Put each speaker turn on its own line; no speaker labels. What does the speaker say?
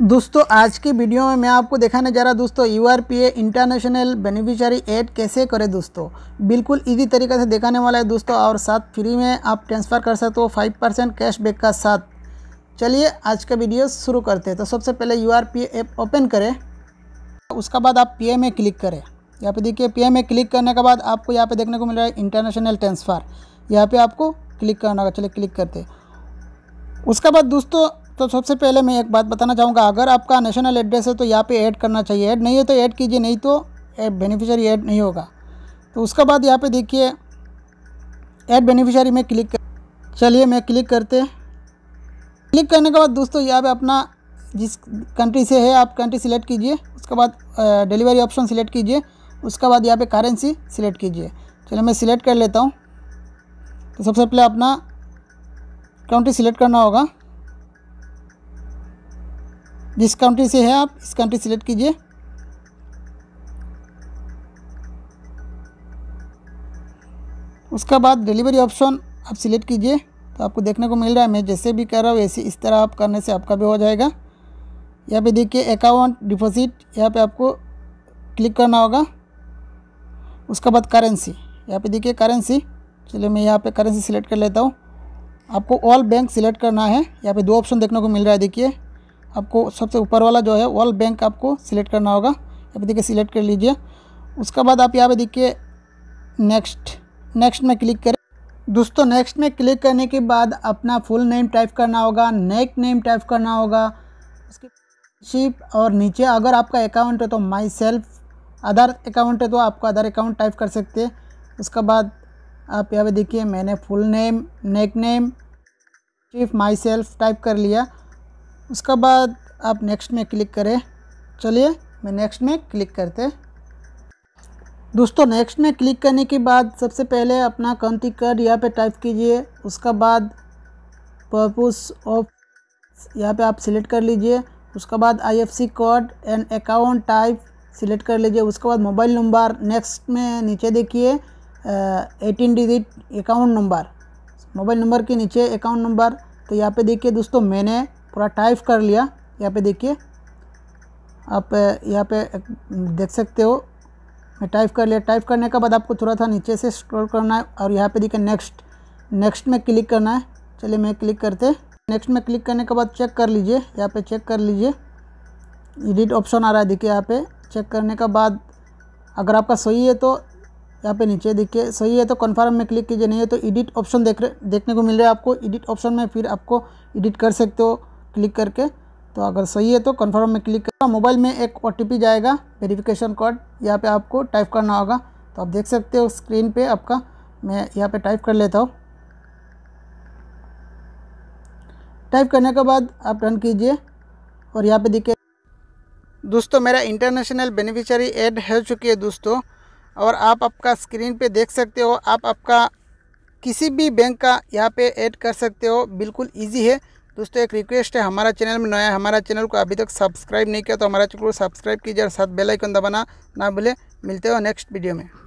दोस्तों आज की वीडियो में मैं आपको दिखाने जा रहा दोस्तों U R P A international beneficiary add कैसे करें दोस्तों बिल्कुल इजी तरीके से दिखाने वाला है दोस्तों और साथ फ्री में आप ट्रांसफ़र कर सकते हो फाइव परसेंट कैशबैक का साथ चलिए आज का वीडियो शुरू करते हैं तो सबसे पहले U R P app open करें उसके बाद आप पी में क्लिक करें यहाँ पर देखिए पी में क्लिक करने के बाद आपको यहाँ पर देखने को मिल रहा है इंटरनेशनल ट्रांसफ़र यहाँ पर आपको क्लिक करना होगा चलिए क्लिक करते उसके बाद दोस्तों तो सबसे पहले मैं एक बात बताना चाहूँगा अगर आपका नेशनल एड्रेस है तो यहाँ पे ऐड करना चाहिए ऐड नहीं है तो ऐड कीजिए नहीं तो बेनिफिशियरी ऐड नहीं होगा तो उसके बाद यहाँ पे देखिए ऐड बेनिफिशियरी में क्लिक चलिए मैं क्लिक करते क्लिक करने के बाद दोस्तों यहाँ पे अपना जिस कंट्री से है आप कंट्री सिलेक्ट कीजिए उसके बाद डिलीवरी ऑप्शन सिलेक्ट कीजिए उसके बाद यहाँ पर करेंसी सिलेक्ट कीजिए चलिए मैं सिलेक्ट कर लेता हूँ तो सबसे पहले अपना कंट्री सिलेक्ट करना होगा जिस कंट्री से है आप इस कंट्री सिलेक्ट कीजिए उसके बाद डिलीवरी ऑप्शन आप सिलेक्ट कीजिए तो आपको देखने को मिल रहा है मैं जैसे भी कर रहा हूँ ऐसे इस तरह आप करने से आपका भी हो जाएगा यहाँ पे देखिए अकाउंट डिपॉजिट यहाँ पे आपको क्लिक करना होगा उसके बाद करेंसी यहाँ पे देखिए करेंसी चलिए मैं यहाँ पे करेंसी सिलेक्ट कर लेता हूँ आपको ऑल बैंक सिलेक्ट करना है यहाँ पे दो ऑप्शन देखने को मिल रहा है देखिए आपको सबसे ऊपर वाला जो है वर्ल्ड बैंक आपको सिलेक्ट करना होगा यहाँ पर देखिए सिलेक्ट कर लीजिए उसके बाद आप यहाँ पे देखिए नेक्स्ट नेक्स्ट में क्लिक करें दोस्तों नेक्स्ट में क्लिक करने के बाद अपना फुल नेम टाइप करना होगा नेक नेम टाइप करना होगा उसके शिप और नीचे अगर आपका अकाउंट है तो माई सेल्फ आधार अकाउंट है तो आपको आधार अकाउंट टाइप कर सकते हैं उसके बाद आप यहाँ पे देखिए मैंने full name nick name ship myself type कर लिया उसके बाद आप नेक्स्ट में क्लिक करें चलिए मैं नेक्स्ट में क्लिक करते दोस्तों नेक्स्ट में क्लिक करने के बाद सबसे पहले अपना कंती कार्ड यहाँ पे टाइप कीजिए उसका बाद पर्पस ऑफ यहाँ पे आप सिलेक्ट कर लीजिए उसके बाद IFC code and account type select कर लीजिए उसके बाद मोबाइल नंबर नेक्स्ट में नीचे देखिए eighteen digit account number mobile number के नीचे अकाउंट नंबर तो यहाँ पे देखिए दोस्तों मैंने पूरा टाइप कर लिया यहाँ पे देखिए आप यहाँ पे देख सकते हो मैं टाइप कर लिया टाइप करने के बाद आपको थोड़ा सा नीचे से स्क्रॉल करना है और यहाँ पे देखिए नेक्स्ट नेक्स्ट में क्लिक करना है चलिए मैं क्लिक करते नेक्स्ट में क्लिक करने के बाद चेक कर लीजिए यहाँ पे चेक कर लीजिए एडिट ऑप्शन आ रहा है देखिए यहाँ पे चेक करने के बाद अगर आपका सही है तो यहाँ पे नीचे देखिए सही है तो कन्फर्म में क्लिक कीजिए नहीं है तो एडिट ऑप्शन देख रहे देखने को मिल रहा है आपको एडिट ऑप्शन में फिर आपको एडिट कर सकते हो क्लिक करके तो अगर सही है तो कन्फर्म में क्लिक करना मोबाइल में एक ओ जाएगा वेरीफिकेशन कोड यहाँ पर आपको टाइप करना होगा तो आप देख सकते हो स्क्रीन पर आपका मैं यहाँ पर टाइप कर लेता हूँ टाइप करने के बाद आप रन कीजिए और यहाँ पे देखिए दोस्तों मेरा इंटरनेशनल बेनिफिशियरी ऐड हो चुकी है दोस्तों और आप आपका स्क्रीन पे देख सकते हो आप आपका किसी भी बैंक का यहाँ पे ऐड कर सकते हो बिल्कुल इजी है दोस्तों एक रिक्वेस्ट है हमारा चैनल में नया हमारा चैनल को अभी तक सब्सक्राइब नहीं किया तो हमारा चैनल को सब्सक्राइब कीजिए और साथ बेलाइकन दबाना ना भूलें मिलते हो नेक्स्ट वीडियो में